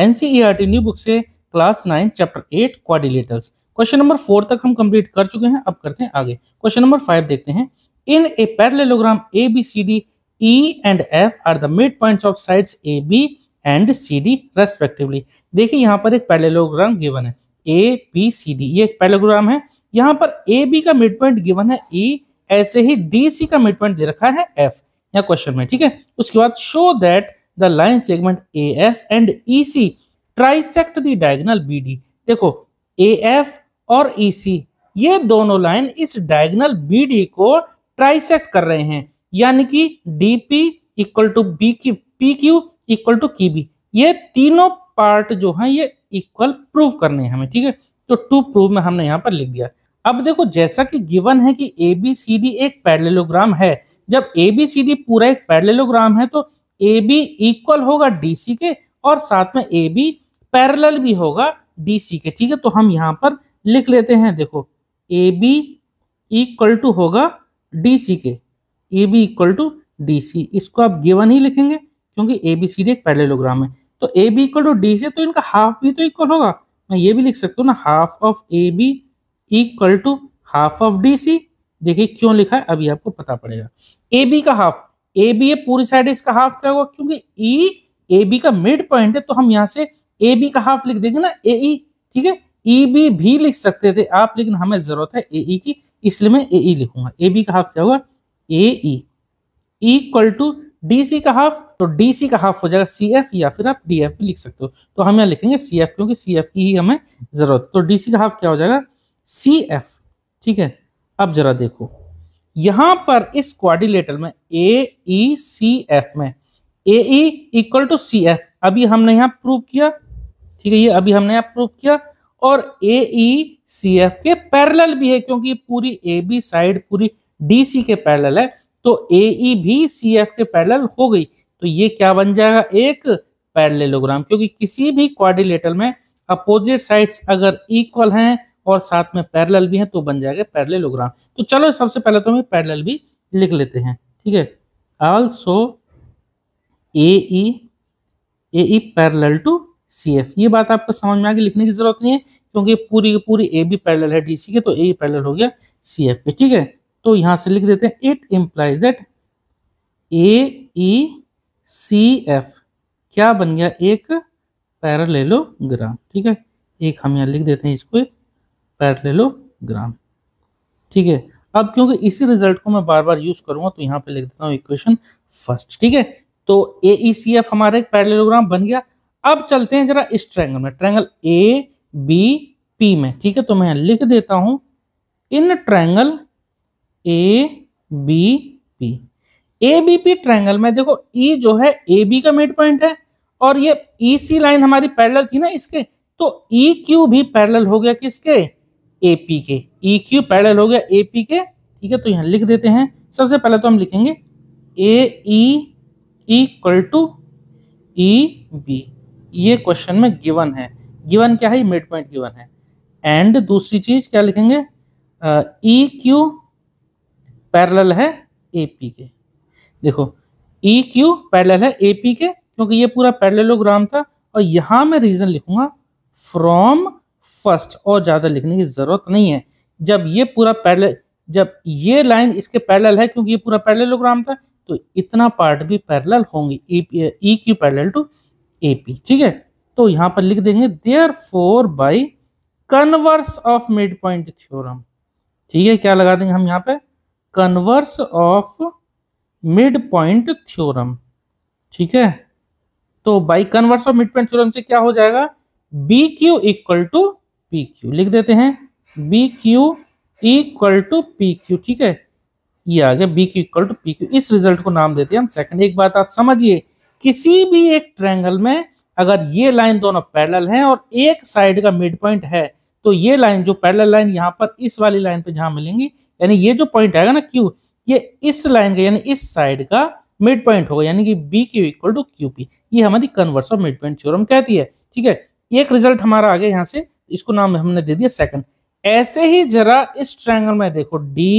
NCERT new book से class nine chapter eight quadrilaterals question number four तक हम complete कर चुके हैं अब करते हैं आगे क्वेश्चन नंबर फाइव देखते हैं in a parallelogram A B C D E and F are the mid point of side A B and C D respectively देखिए यहाँ पर एक पैरलेलोग्राम गिवन है ए बी सी डी ये एक parallelogram है यहाँ पर ए बी का मिड पॉइंट गिवन है ई e, ऐसे ही डी सी का मिड पॉइंट दे रखा है एफ यहाँ क्वेश्चन में ठीक है उसके बाद show that the line segment A F and E C trisect the diagonal B D देखो ए एफ और ई सी ये दोनों लाइन इस डायगनल बी डी को ट्राइसेक्ट कर रहे हैं यानी कि D P equal to B Q P Q equal to Q B ये तीनों पार्ट जो है ये इक्वल प्रूव करने हैं हमें ठीक है तो टू प्रूव में हमने यहाँ पर लिख दिया अब देखो जैसा कि गिवन है कि ए बी सी डी एक पैरेललोग्राम है जब ए बी सी डी पूरा एक पैरेललोग्राम है तो ए बी इक्वल होगा डी सी के और साथ में ए बी पैरल भी होगा डी सी के ठीक है तो हम यहाँ पर लिख लेते हैं देखो ए बी इक्वल टू होगा डी सी के A B equal to D C इसको आप गिवन ही लिखेंगे क्योंकि ए बी सी डी एक पैरलोग्राम है तो A B equal to D C तो इनका हाफ भी तो इक्वल होगा मैं ये भी लिख सकता हूँ ना half of A B equal to half of D C देखिए क्यों लिखा है अभी आपको पता पड़ेगा ए बी का हाफ ए बी ए पूरी साइड इसका हाफ क्या होगा क्योंकि ई ए बी का मिड पॉइंट है तो हम यहाँ से ए बी का हाफ लिख देंगे ना ए ई e, ठीक है ई e, बी भी लिख सकते थे आप लेकिन हमें जरूरत है ए ई e की इसलिए मैं ए ई लिखूंगा ए बी का हाफ क्या होगा A E equal to D C का हाफ तो डी सी का हाफ हो जाएगा सी एफ या फिर आप डी एफ भी लिख सकते हो तो हम यहाँ लिखेंगे सी एफ क्योंकि सी एफ की ही हमें जरूरत तो डी सी का हाफ क्या हो जाएगा सी एफ ठीक है अब जरा देखो यहां पर इस क्वारिलेटर में ए ई सी एफ में A E equal to C F अभी हमने यहां प्रूव किया ठीक है ये अभी हमने यहां प्रूव किया और ए ई सी एफ के पैरेलल भी है क्योंकि पूरी ए बी साइड पूरी डी सी के पैरेलल है तो ए ई e भी सी एफ के पैरेलल हो गई तो ये क्या बन जाएगा एक पैरेललोग्राम क्योंकि किसी भी क्वारिलेटर में अपोजिट साइड्स अगर इक्वल हैं और साथ में पैरेलल भी है तो बन जाएगा पैरलेलोग्राम तो चलो सबसे पहले तो हम पैरेलल भी लिख लेते हैं ठीक है also A E A E parallel to C F ये बात आपको समझ में आगे लिखने की जरूरत नहीं है क्योंकि पूरी की पूरी ए बी पैरेलल है सी के तो ए e पैरेलल हो गया सी एफ के ठीक है तो यहाँ से लिख देते हैं it implies that A E C F क्या बन गया एक पैरलेलोग्राम ठीक है एक हम यहाँ लिख देते हैं इसको एक ग्राम ठीक है अब क्योंकि इसी रिजल्ट को मैं बार बार यूज करूंगा तो यहाँ पे लिख देता हूँ इक्वेशन फर्स्ट ठीक है तो ए ई e सी एफ हमारे एक पैरलेलोग्राम बन गया अब चलते हैं जरा इस ट्रैंगल में ट्रैंगल ए बी पी में ठीक है तो मैं लिख देता हूं in triangle A B P A B P triangle में देखो ई e जो है ए बी का मिड पॉइंट है और ये ई e सी लाइन हमारी पैरेलल थी ना इसके तो ई e क्यू भी पैरेलल हो गया किसके ए पी के ई क्यू पैरल हो गया ए पी के ठीक है तो यहाँ लिख देते हैं सबसे पहले तो हम लिखेंगे A E equal to E B ये क्वेश्चन में गिवन है गिवन क्या है मिड पॉइंट गिवन है एंड दूसरी चीज क्या लिखेंगे ई क्यू पैरल है ए पी के देखो ई क्यू पैरल है ए पी के क्योंकि ये पूरा पैरलोग्राम था और यहाँ मैं रीजन लिखूंगा फ्रॉम फर्स्ट और ज़्यादा लिखने की ज़रूरत नहीं है जब ये पूरा पैरल जब ये लाइन इसके पैरल है क्योंकि ये पूरा पैरलोग्राम था तो इतना पार्ट भी पैरल होंगे E Q e parallel to A P ठीक है तो यहाँ पर लिख देंगे therefore by converse of mid point theorem ठीक है क्या लगा देंगे हम यहाँ पे converse of mid point theorem ठीक है तो by converse of mid point theorem से क्या हो जाएगा B Q equal to P Q लिख देते हैं B Q equal to P Q ठीक है ये आ गया B Q equal to P Q इस रिजल्ट को नाम देते हैं हम सेकंड एक बात आप समझिए किसी भी एक ट्रायंगल में अगर ये लाइन दोनों पैरेलल हैं और एक साइड का मिड पॉइंट है तो ये लाइन जो पैरेलल लाइन यहाँ पर इस वाली लाइन पे जहाँ मिलेंगी यानी ये जो पॉइंट आएगा ना क्यू ये इस लाइन का यानी इस साइड का मिड पॉइंट होगा यानी कि B Q equal to Q P ये हमारी converse of mid point theorem कहती है ठीक है एक रिजल्ट हमारा आ गया यहाँ से इसको नाम हमने दे दिया सेकंड ऐसे ही जरा इस ट्रायंगल में देखो डी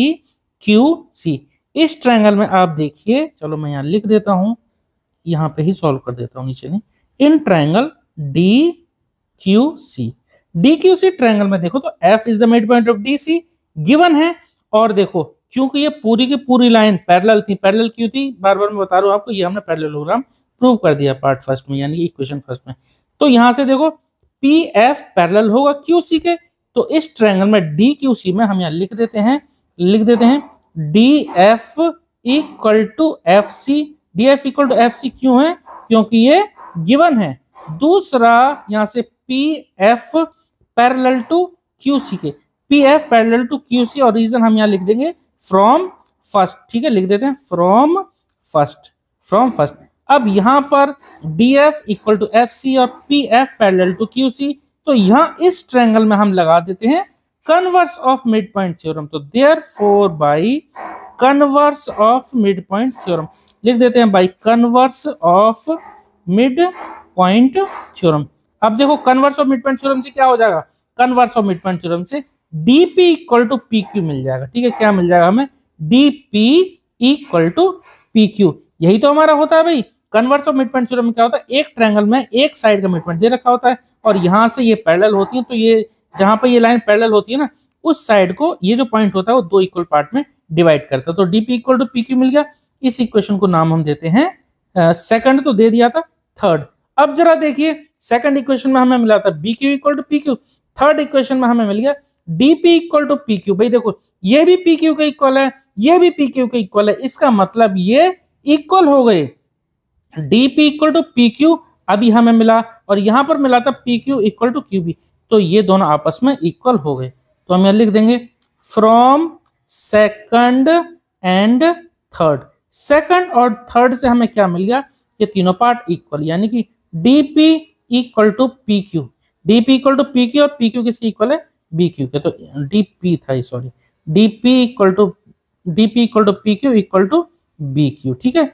क्यू सी इस ट्रायंगल में आप देखिए चलो मैं यहां लिख देता हूं यहां पे ही सॉल्व कर देता हूं नीचे ने in triangle D Q C D Q C triangle में देखो तो F is the mid point of D C given है और देखो क्योंकि ये पूरी की पूरी लाइन पैरेलल थी पैरेलल क्यों थी बार बार मैं बता रहा हूं आपको ये हमने पैरेललोग्राम प्रूव कर दिया पार्ट फर्स्ट में यानी इक्वेशन फर्स्ट में तो यहां से देखो पी एफ पैरल होगा क्यू सी के तो इस ट्रायंगल में डी क्यू सी में हम यहाँ लिख देते हैं लिख देते हैं D F equal to F C D F equal to F C क्यों है क्योंकि ये गिवन है दूसरा यहाँ से P F parallel to Q C के P F parallel to Q C और रीजन हम यहाँ लिख देंगे फ्रॉम फर्स्ट ठीक है लिख देते हैं फ्रॉम फर्स्ट फ्रॉम फर्स्ट अब यहां पर D F equal to F C और P F parallel to Q C तो यहां इस ट्रैंगल में हम लगा देते हैं converse of mid point theorem तो therefore by converse of mid point theorem लिख देते हैं by converse of mid point theorem अब देखो converse of mid point theorem से क्या हो जाएगा converse of mid point theorem से D P equal to P Q मिल जाएगा ठीक है क्या मिल जाएगा हमें D P equal to P Q यही तो हमारा होता है भाई कन्वर्स ऑफ मिटमेंट थ्योरम में क्या होता है एक ट्रायंगल में एक साइड का मिटमेंट दे रखा होता है और यहाँ से ये पैरेलल होती है तो ये जहां पर ये लाइन पैरेलल होती है ना उस साइड को ये जो पॉइंट होता है वो दो इक्वल पार्ट में डिवाइड करता है तो DP equal to P Q मिल गया इस इक्वेशन को नाम हम देते हैं सेकंड तो दे दिया था थर्ड अब जरा देखिए सेकंड इक्वेशन में हमें मिला था B Q equal to P Q third equation में हमें मिल गया DP equal to P Q भाई देखो ये भी पी क्यू का इक्वल है ये भी पी क्यू का इक्वल है इसका मतलब ये इक्वल हो गए D P equal to P Q अभी हमें मिला और यहां पर मिला था P Q equal to Q B तो ये दोनों आपस में इक्वल हो गए तो हम यहां लिख देंगे from second and third second और थर्ड से हमें क्या मिल गया ये तीनों पार्ट इक्वल यानी कि D P equal to P Q D P equal to P Q और पी क्यू किसके इक्वल है बी क्यू के तो डी पी था sorry D P equal to D P equal to P Q equal to B Q ठीक है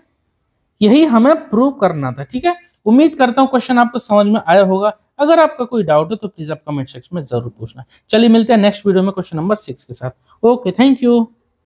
यही हमें प्रूव करना था ठीक है उम्मीद करता हूँ क्वेश्चन आपको समझ में आया होगा अगर आपका कोई डाउट हो तो प्लीज आप कमेंट सेक्शन में जरूर पूछना चलिए मिलते हैं नेक्स्ट वीडियो में क्वेश्चन नंबर सिक्स के साथ ओके थैंक यू